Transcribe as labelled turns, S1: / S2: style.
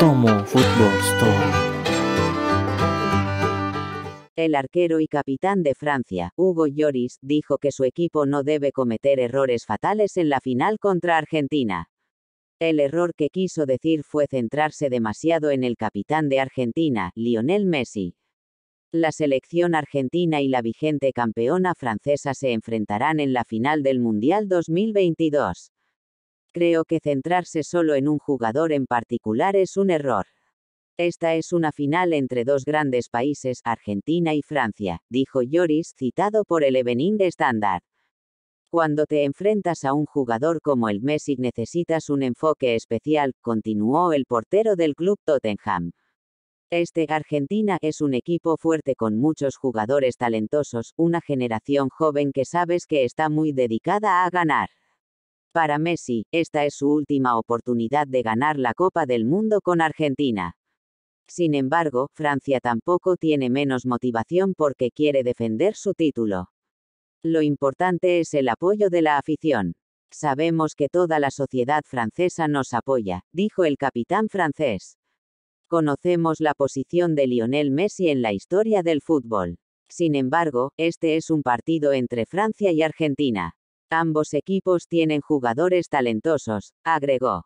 S1: Tomo El arquero y capitán de Francia, Hugo Lloris, dijo que su equipo no debe cometer errores fatales en la final contra Argentina. El error que quiso decir fue centrarse demasiado en el capitán de Argentina, Lionel Messi. La selección argentina y la vigente campeona francesa se enfrentarán en la final del Mundial 2022. Creo que centrarse solo en un jugador en particular es un error. Esta es una final entre dos grandes países, Argentina y Francia, dijo Lloris, citado por el Evening Standard. Cuando te enfrentas a un jugador como el Messi necesitas un enfoque especial, continuó el portero del club Tottenham. Este Argentina es un equipo fuerte con muchos jugadores talentosos, una generación joven que sabes que está muy dedicada a ganar. Para Messi, esta es su última oportunidad de ganar la Copa del Mundo con Argentina. Sin embargo, Francia tampoco tiene menos motivación porque quiere defender su título. Lo importante es el apoyo de la afición. Sabemos que toda la sociedad francesa nos apoya, dijo el capitán francés. Conocemos la posición de Lionel Messi en la historia del fútbol. Sin embargo, este es un partido entre Francia y Argentina. Ambos equipos tienen jugadores talentosos, agregó.